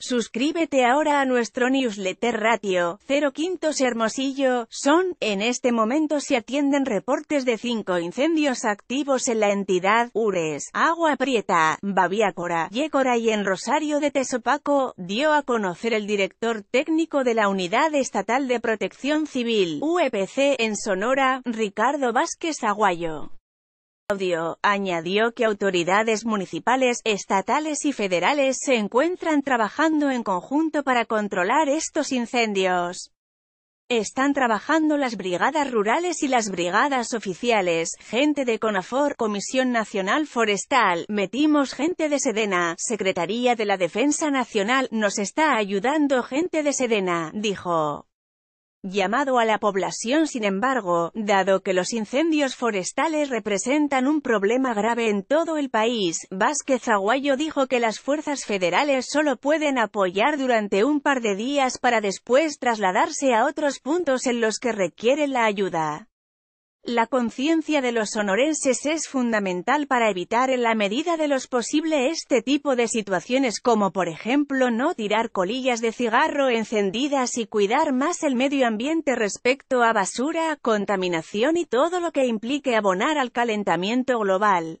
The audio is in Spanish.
Suscríbete ahora a nuestro newsletter ratio, 0 quintos Hermosillo, son, en este momento se atienden reportes de 5 incendios activos en la entidad, Ures, Agua Prieta, Babiácora, Yécora y en Rosario de Tesopaco, dio a conocer el director técnico de la Unidad Estatal de Protección Civil, UEPC, en Sonora, Ricardo Vázquez Aguayo audio, añadió que autoridades municipales, estatales y federales se encuentran trabajando en conjunto para controlar estos incendios. Están trabajando las brigadas rurales y las brigadas oficiales, gente de CONAFOR, Comisión Nacional Forestal, metimos gente de Sedena, Secretaría de la Defensa Nacional, nos está ayudando gente de Sedena, dijo llamado a la población sin embargo, dado que los incendios forestales representan un problema grave en todo el país, Vázquez Aguayo dijo que las fuerzas federales solo pueden apoyar durante un par de días para después trasladarse a otros puntos en los que requieren la ayuda. La conciencia de los sonorenses es fundamental para evitar en la medida de los posible este tipo de situaciones como por ejemplo no tirar colillas de cigarro encendidas y cuidar más el medio ambiente respecto a basura, contaminación y todo lo que implique abonar al calentamiento global.